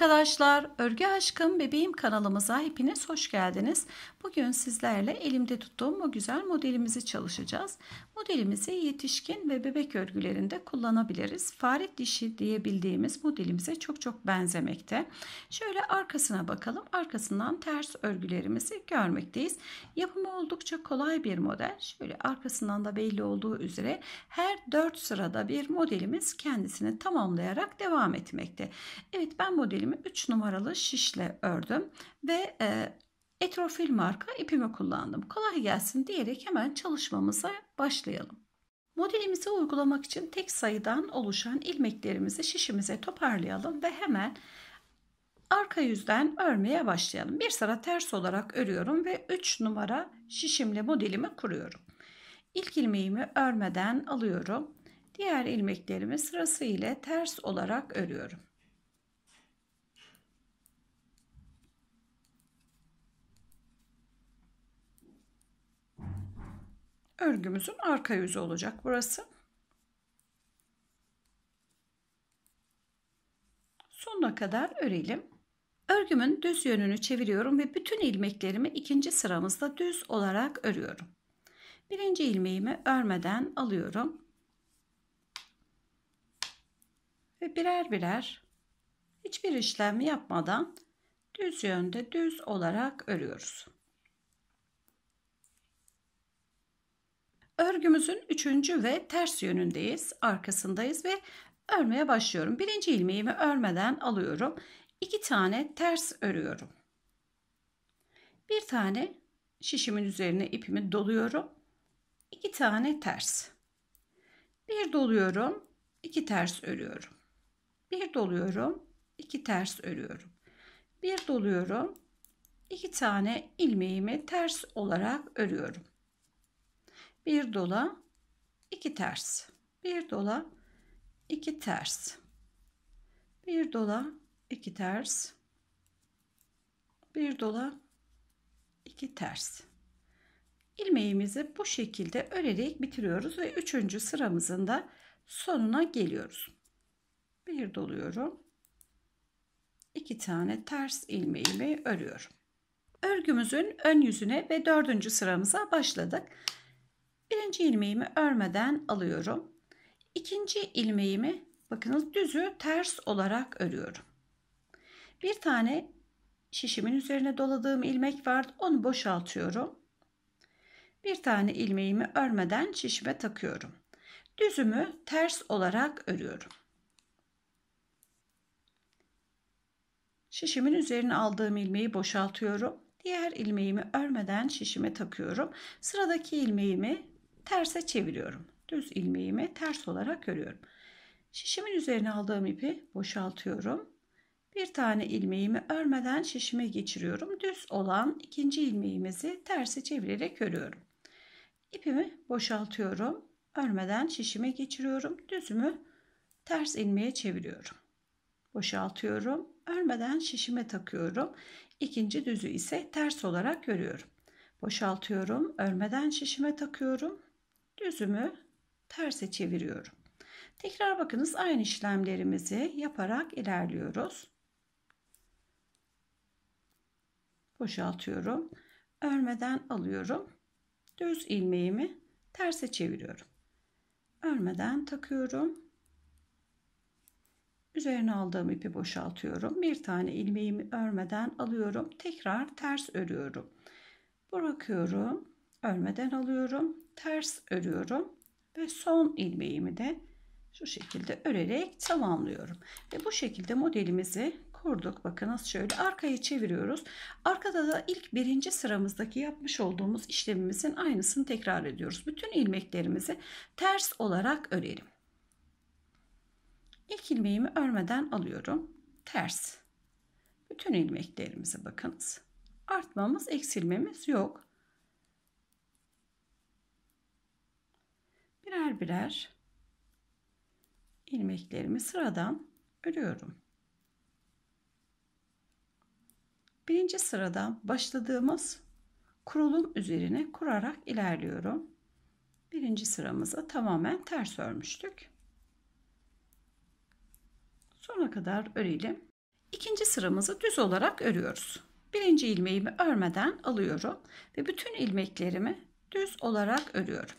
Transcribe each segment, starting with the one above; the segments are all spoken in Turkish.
arkadaşlar, Örgü Aşkım Bebeğim kanalımıza hepiniz hoş geldiniz. Bugün sizlerle elimde tuttuğum bu güzel modelimizi çalışacağız. Modelimizi yetişkin ve bebek örgülerinde kullanabiliriz. Fare dişi diyebildiğimiz modelimize çok çok benzemekte. Şöyle arkasına bakalım. Arkasından ters örgülerimizi görmekteyiz. Yapımı oldukça kolay bir model. Şöyle arkasından da belli olduğu üzere her 4 sırada bir modelimiz kendisini tamamlayarak devam etmekte. Evet ben modelimi ipimi 3 numaralı şişle ördüm ve e, etrofil marka ipimi kullandım. Kolay gelsin diyerek hemen çalışmamıza başlayalım. Modelimizi uygulamak için tek sayıdan oluşan ilmeklerimizi şişimize toparlayalım ve hemen arka yüzden örmeye başlayalım. Bir sıra ters olarak örüyorum ve 3 numara şişimle modelimi kuruyorum. İlk ilmeğimi örmeden alıyorum. Diğer ilmeklerimi sırasıyla ters olarak örüyorum. örgümüzün arka yüzü olacak burası. Sonuna kadar örelim. Örgümün düz yönünü çeviriyorum ve bütün ilmeklerimi ikinci sıramızda düz olarak örüyorum. Birinci ilmeğimi örmeden alıyorum. Ve birer birer hiçbir işlem yapmadan düz yönde düz olarak örüyoruz. Örgümüzün üçüncü ve ters yönündeyiz. Arkasındayız ve örmeye başlıyorum. Birinci ilmeğimi örmeden alıyorum. İki tane ters örüyorum. Bir tane şişimin üzerine ipimi doluyorum. İki tane ters. Bir doluyorum, iki ters örüyorum. Bir doluyorum, iki ters örüyorum. Bir doluyorum, iki tane ilmeğimi ters olarak örüyorum bir dola iki ters. Bir dola iki ters. Bir dola iki ters. Bir dola iki ters. Ilmeğimizi bu şekilde örerek bitiriyoruz ve üçüncü sıramızın da sonuna geliyoruz. Bir doluyorum. iki tane ters ilmeğimi örüyorum. Örgümüzün ön yüzüne ve dördüncü sıramıza başladık. Birinci ilmeğimi örmeden alıyorum. İkinci ilmeğimi bakınız düzü ters olarak örüyorum. Bir tane şişimin üzerine doladığım ilmek vardı. Onu boşaltıyorum. Bir tane ilmeğimi örmeden şişime takıyorum. Düzümü ters olarak örüyorum. Şişimin üzerine aldığım ilmeği boşaltıyorum. Diğer ilmeğimi örmeden şişime takıyorum. Sıradaki ilmeğimi terse çeviriyorum. Düz ilmeğimi ters olarak örüyorum. Şişimin üzerine aldığım ipi boşaltıyorum. Bir tane ilmeğimi örmeden şişime geçiriyorum. Düz olan ikinci ilmeğimizi terse çevirerek örüyorum. İpimi boşaltıyorum. Örmeden şişime geçiriyorum. Düzümü ters ilmeğe çeviriyorum. Boşaltıyorum. Örmeden şişime takıyorum. İkinci düzü ise ters olarak örüyorum. Boşaltıyorum. Örmeden şişime takıyorum. Düzümü terse çeviriyorum. Tekrar bakınız aynı işlemlerimizi yaparak ilerliyoruz. Boşaltıyorum. Örmeden alıyorum. Düz ilmeğimi terse çeviriyorum. Örmeden takıyorum. Üzerine aldığım ipi boşaltıyorum. Bir tane ilmeğimi örmeden alıyorum. Tekrar ters örüyorum. Bırakıyorum örmeden alıyorum. Ters örüyorum. Ve son ilmeğimi de şu şekilde örerek tamamlıyorum. Ve bu şekilde modelimizi kurduk. Bakınız şöyle arkaya çeviriyoruz. Arkada da ilk birinci sıramızdaki yapmış olduğumuz işlemimizin aynısını tekrar ediyoruz. Bütün ilmeklerimizi ters olarak örelim. İlk ilmeğimi örmeden alıyorum. Ters. Bütün ilmeklerimizi bakınız. Artmamız eksilmemiz yok. birer birer ilmeklerimi sıradan örüyorum. Birinci sırada başladığımız kurulum üzerine kurarak ilerliyorum. Birinci sıramızı tamamen ters örmüştük. Sona kadar örelim. İkinci sıramızı düz olarak örüyoruz. Birinci ilmeğimi örmeden alıyorum ve bütün ilmeklerimi düz olarak örüyorum.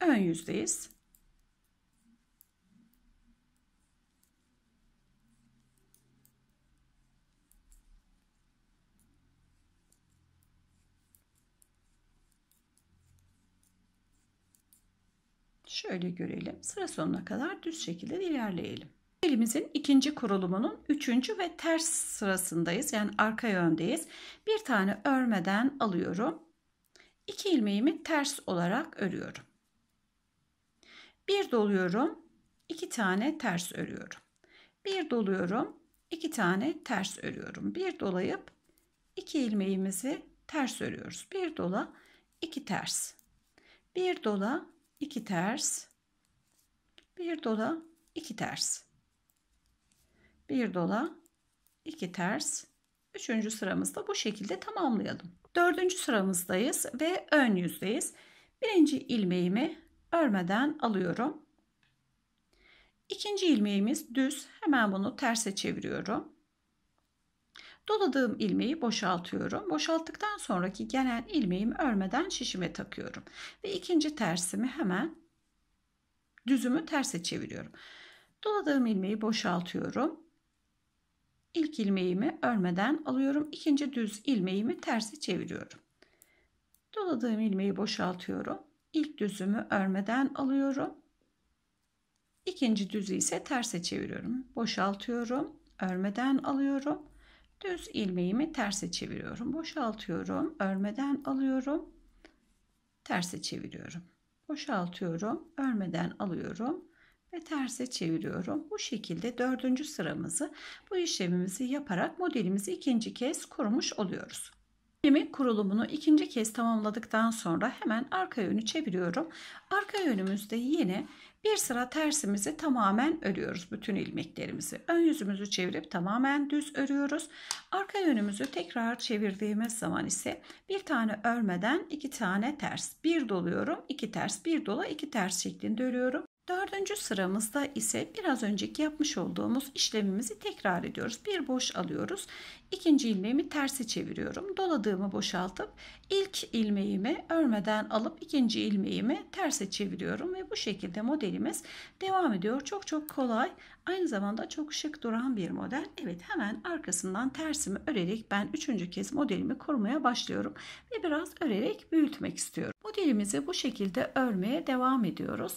Ön yüzdeyiz. Şöyle görelim. Sıra sonuna kadar düz şekilde ilerleyelim. Elimizin ikinci kurulumunun üçüncü ve ters sırasındayız. Yani arka yöndeyiz. Bir tane örmeden alıyorum. İki ilmeğimi ters olarak örüyorum. Bir doluyorum, iki tane ters örüyorum. Bir doluyorum, iki tane ters örüyorum. Bir dolayıp iki ilmeğimizi ters örüyoruz. Bir dola, iki ters. Bir dola, iki ters. Bir dola, iki ters. Bir dola, iki ters. Üçüncü sıramızda bu şekilde tamamlayalım. Dördüncü sıramızdayız ve ön yüzdeyiz. Birinci ilmeğimi örmeden alıyorum. İkinci ilmeğimiz düz. Hemen bunu terse çeviriyorum. Doladığım ilmeği boşaltıyorum. Boşalttıktan sonraki gelen ilmeğimi örmeden şişime takıyorum. Ve ikinci tersimi hemen düzümü terse çeviriyorum. Doladığım ilmeği boşaltıyorum. İlk ilmeğimi örmeden alıyorum. İkinci düz ilmeğimi terse çeviriyorum. Doladığım ilmeği boşaltıyorum. İlk düzümü örmeden alıyorum. İkinci düzü ise terse çeviriyorum. Boşaltıyorum. Örmeden alıyorum. Düz ilmeğimi terse çeviriyorum. Boşaltıyorum. Örmeden alıyorum. Terse çeviriyorum. Boşaltıyorum. Örmeden alıyorum ve terse çeviriyorum. Bu şekilde dördüncü sıramızı bu işlemimizi yaparak modelimizi ikinci kez kurmuş oluyoruz. Kemik kurulumunu ikinci kez tamamladıktan sonra hemen arka yönü çeviriyorum. Arka yönümüzde yine bir sıra tersimizi tamamen örüyoruz bütün ilmeklerimizi. Ön yüzümüzü çevirip tamamen düz örüyoruz. Arka yönümüzü tekrar çevirdiğimiz zaman ise bir tane örmeden iki tane ters. Bir doluyorum, iki ters, bir dola, iki ters şeklinde örüyorum. Dördüncü sıramızda ise biraz önceki yapmış olduğumuz işlemimizi tekrar ediyoruz. Bir boş alıyoruz. İkinci ilmeğimi tersi çeviriyorum. Doladığımı boşaltıp ilk ilmeğimi örmeden alıp ikinci ilmeğimi terse çeviriyorum. Ve bu şekilde modelimiz devam ediyor. Çok çok kolay. Aynı zamanda çok şık duran bir model. Evet hemen arkasından tersimi örerek ben üçüncü kez modelimi kurmaya başlıyorum. Ve biraz örerek büyütmek istiyorum. Modelimizi bu şekilde örmeye devam ediyoruz.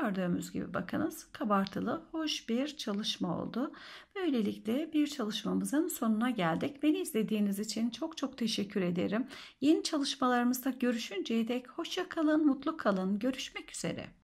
Gördüğümüz gibi bakınız kabartılı hoş bir çalışma oldu. Böylelikle bir çalışmamızın sonuna geldik. Beni izlediğiniz için çok çok teşekkür ederim. Yeni çalışmalarımızda görüşünceye dek hoşça kalın, mutlu kalın. Görüşmek üzere.